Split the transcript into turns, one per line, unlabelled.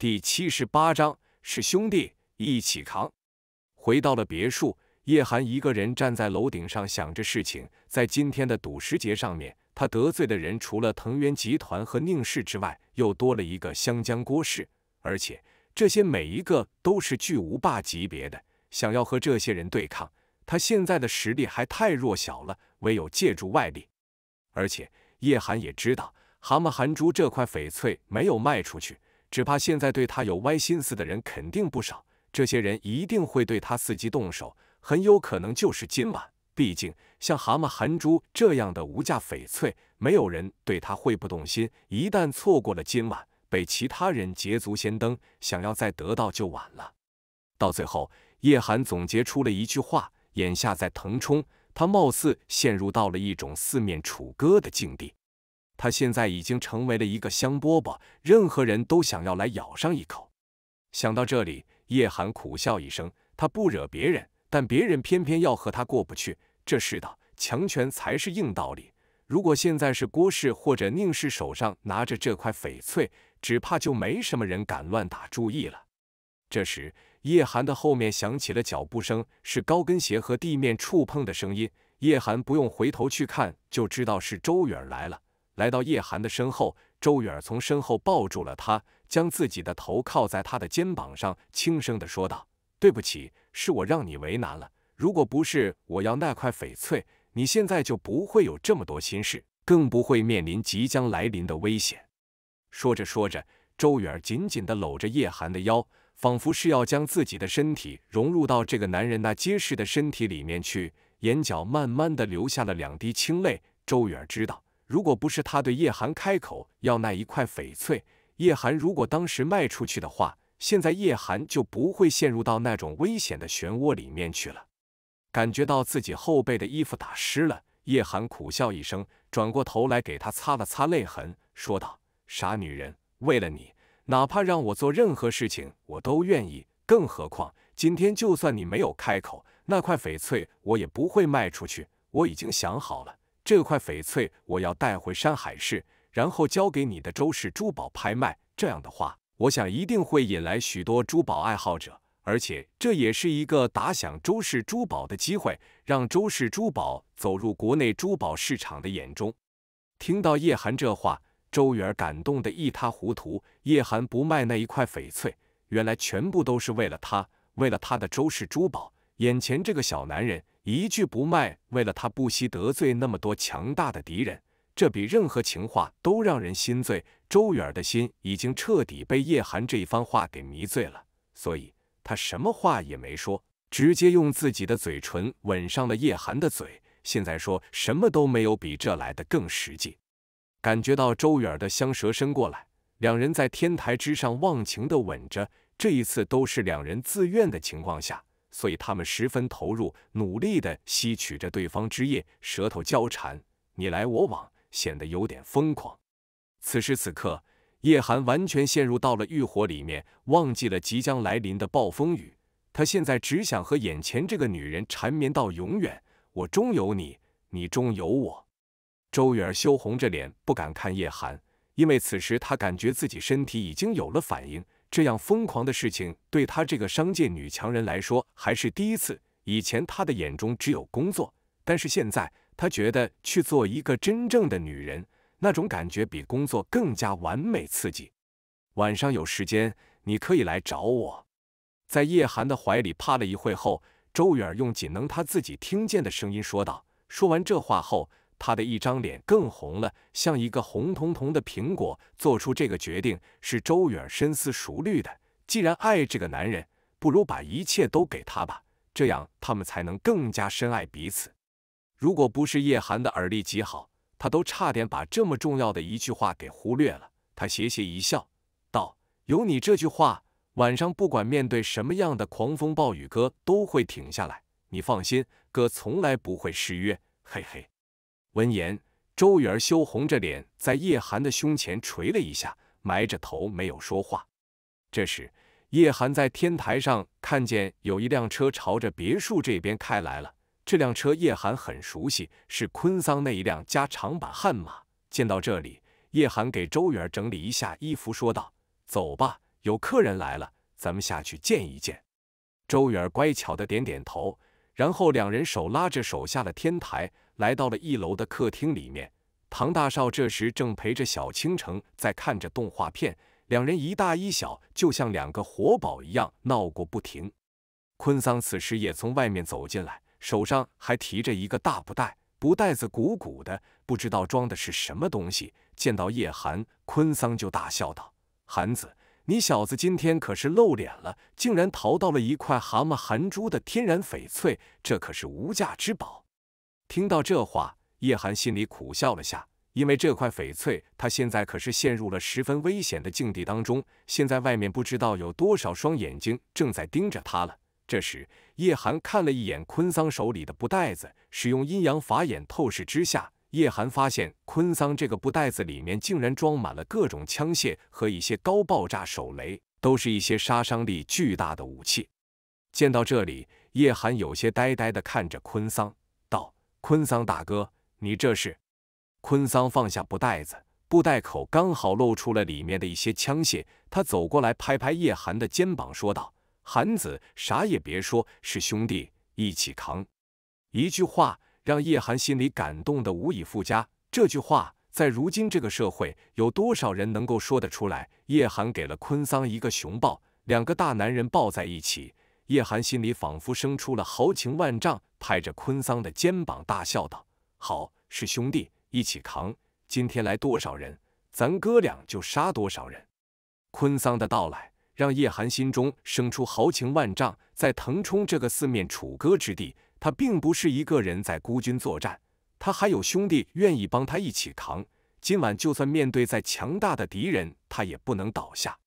第七十八章是兄弟一起扛。回到了别墅，叶寒一个人站在楼顶上想着事情。在今天的赌石节上面，他得罪的人除了藤原集团和宁氏之外，又多了一个湘江郭氏，而且这些每一个都是巨无霸级别的。想要和这些人对抗，他现在的实力还太弱小了，唯有借助外力。而且叶寒也知道，蛤蟆汗珠这块翡翠没有卖出去。只怕现在对他有歪心思的人肯定不少，这些人一定会对他伺机动手，很有可能就是今晚。毕竟像蛤蟆含珠这样的无价翡翠，没有人对他会不动心。一旦错过了今晚，被其他人捷足先登，想要再得到就晚了。到最后，叶寒总结出了一句话：眼下在腾冲，他貌似陷入到了一种四面楚歌的境地。他现在已经成为了一个香饽饽，任何人都想要来咬上一口。想到这里，叶寒苦笑一声，他不惹别人，但别人偏偏要和他过不去。这世道，强权才是硬道理。如果现在是郭氏或者宁氏手上拿着这块翡翠，只怕就没什么人敢乱打主意了。这时，叶寒的后面响起了脚步声，是高跟鞋和地面触碰的声音。叶寒不用回头去看，就知道是周远来了。来到叶寒的身后，周远儿从身后抱住了他，将自己的头靠在他的肩膀上，轻声的说道：“对不起，是我让你为难了。如果不是我要那块翡翠，你现在就不会有这么多心事，更不会面临即将来临的危险。”说着说着，周远儿紧紧的搂着叶寒的腰，仿佛是要将自己的身体融入到这个男人那结实的身体里面去，眼角慢慢的流下了两滴清泪。周远儿知道。如果不是他对叶寒开口要那一块翡翠，叶寒如果当时卖出去的话，现在叶寒就不会陷入到那种危险的漩涡里面去了。感觉到自己后背的衣服打湿了，叶寒苦笑一声，转过头来给他擦了擦泪痕，说道：“傻女人，为了你，哪怕让我做任何事情我都愿意。更何况今天，就算你没有开口，那块翡翠我也不会卖出去。我已经想好了。”这块翡翠我要带回山海市，然后交给你的周氏珠宝拍卖。这样的话，我想一定会引来许多珠宝爱好者，而且这也是一个打响周氏珠宝的机会，让周氏珠宝走入国内珠宝市场的眼中。听到叶寒这话，周元感动得一塌糊涂。叶寒不卖那一块翡翠，原来全部都是为了他，为了他的周氏珠宝。眼前这个小男人一句不卖，为了他不惜得罪那么多强大的敌人，这比任何情话都让人心醉。周远儿的心已经彻底被叶寒这一番话给迷醉了，所以他什么话也没说，直接用自己的嘴唇吻上了叶寒的嘴。现在说什么都没有比这来的更实际。感觉到周远儿的香舌伸过来，两人在天台之上忘情的吻着。这一次都是两人自愿的情况下。所以他们十分投入，努力的吸取着对方汁液，舌头交缠，你来我往，显得有点疯狂。此时此刻，叶寒完全陷入到了欲火里面，忘记了即将来临的暴风雨。他现在只想和眼前这个女人缠绵到永远，我中有你，你中有我。周远儿羞红着脸，不敢看叶寒，因为此时他感觉自己身体已经有了反应。这样疯狂的事情，对她这个商界女强人来说还是第一次。以前她的眼中只有工作，但是现在她觉得去做一个真正的女人，那种感觉比工作更加完美刺激。晚上有时间，你可以来找我。在叶寒的怀里趴了一会后，周远用仅能他自己听见的声音说道。说完这话后。他的一张脸更红了，像一个红彤彤的苹果。做出这个决定是周远深思熟虑的。既然爱这个男人，不如把一切都给他吧，这样他们才能更加深爱彼此。如果不是叶寒的耳力极好，他都差点把这么重要的一句话给忽略了。他斜斜一笑，道：“有你这句话，晚上不管面对什么样的狂风暴雨，哥都会挺下来。你放心，哥从来不会失约。”嘿嘿。闻言，周远羞红着脸，在叶寒的胸前捶了一下，埋着头没有说话。这时，叶寒在天台上看见有一辆车朝着别墅这边开来了。这辆车叶寒很熟悉，是坤桑那一辆加长版悍马。见到这里，叶寒给周远整理一下衣服，说道：“走吧，有客人来了，咱们下去见一见。”周远乖巧的点点头，然后两人手拉着手下了天台。来到了一楼的客厅里面，唐大少这时正陪着小倾城在看着动画片，两人一大一小，就像两个活宝一样闹个不停。坤桑此时也从外面走进来，手上还提着一个大布袋，布袋子鼓鼓的，不知道装的是什么东西。见到叶寒，坤桑就大笑道：“寒子，你小子今天可是露脸了，竟然淘到了一块蛤蟆含珠的天然翡翠，这可是无价之宝。”听到这话，叶寒心里苦笑了下，因为这块翡翠，他现在可是陷入了十分危险的境地当中。现在外面不知道有多少双眼睛正在盯着他了。这时，叶寒看了一眼坤桑手里的布袋子，使用阴阳法眼透视之下，叶寒发现坤桑这个布袋子里面竟然装满了各种枪械和一些高爆炸手雷，都是一些杀伤力巨大的武器。见到这里，叶寒有些呆呆的看着坤桑。坤桑大哥，你这是？坤桑放下布袋子，布袋口刚好露出了里面的一些枪械。他走过来，拍拍叶寒的肩膀，说道：“寒子，啥也别说，是兄弟，一起扛。”一句话让叶寒心里感动的无以复加。这句话在如今这个社会，有多少人能够说得出来？叶寒给了坤桑一个熊抱，两个大男人抱在一起，叶寒心里仿佛生出了豪情万丈。拍着坤桑的肩膀大笑道：“好，是兄弟，一起扛。今天来多少人，咱哥俩就杀多少人。”坤桑的到来让叶寒心中生出豪情万丈。在腾冲这个四面楚歌之地，他并不是一个人在孤军作战，他还有兄弟愿意帮他一起扛。今晚就算面对再强大的敌人，他也不能倒下。